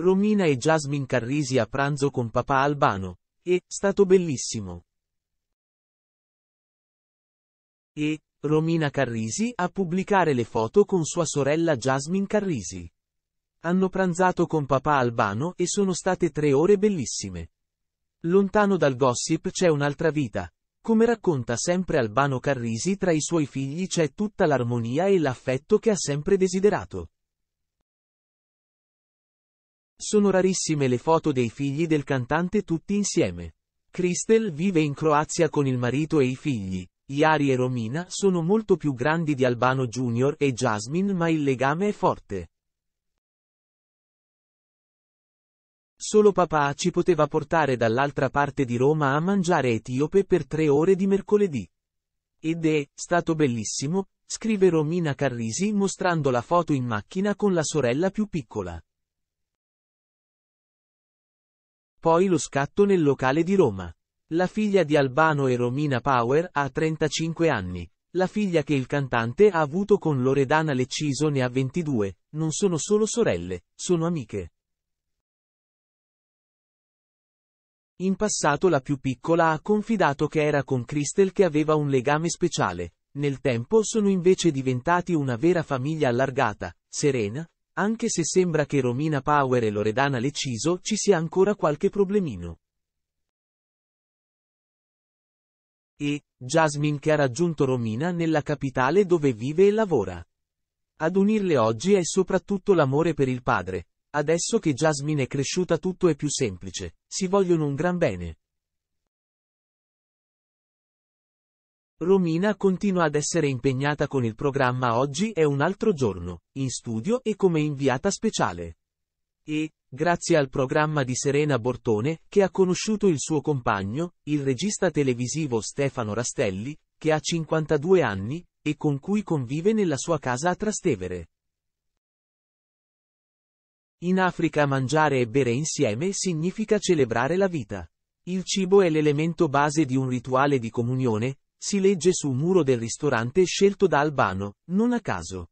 Romina e Jasmine Carrisi a pranzo con papà Albano. E, stato bellissimo. E, Romina Carrisi a pubblicare le foto con sua sorella Jasmine Carrisi. Hanno pranzato con papà Albano e sono state tre ore bellissime. Lontano dal gossip c'è un'altra vita. Come racconta sempre Albano Carrisi tra i suoi figli c'è tutta l'armonia e l'affetto che ha sempre desiderato. Sono rarissime le foto dei figli del cantante tutti insieme. Christel vive in Croazia con il marito e i figli. Iari e Romina sono molto più grandi di Albano Junior e Jasmine ma il legame è forte. Solo papà ci poteva portare dall'altra parte di Roma a mangiare etiope per tre ore di mercoledì. Ed è stato bellissimo, scrive Romina Carrisi mostrando la foto in macchina con la sorella più piccola. Poi lo scatto nel locale di Roma. La figlia di Albano e Romina Power ha 35 anni. La figlia che il cantante ha avuto con Loredana Lecciso ne ha 22. Non sono solo sorelle, sono amiche. In passato la più piccola ha confidato che era con Crystal che aveva un legame speciale. Nel tempo sono invece diventati una vera famiglia allargata, serena, anche se sembra che Romina Power e Loredana Leciso ci sia ancora qualche problemino. E, Jasmine che ha raggiunto Romina nella capitale dove vive e lavora. Ad unirle oggi è soprattutto l'amore per il padre. Adesso che Jasmine è cresciuta tutto è più semplice, si vogliono un gran bene. Romina continua ad essere impegnata con il programma Oggi è un altro giorno, in studio e come inviata speciale. E, grazie al programma di Serena Bortone, che ha conosciuto il suo compagno, il regista televisivo Stefano Rastelli, che ha 52 anni, e con cui convive nella sua casa a Trastevere. In Africa mangiare e bere insieme significa celebrare la vita. Il cibo è l'elemento base di un rituale di comunione, si legge su un muro del ristorante scelto da Albano, non a caso.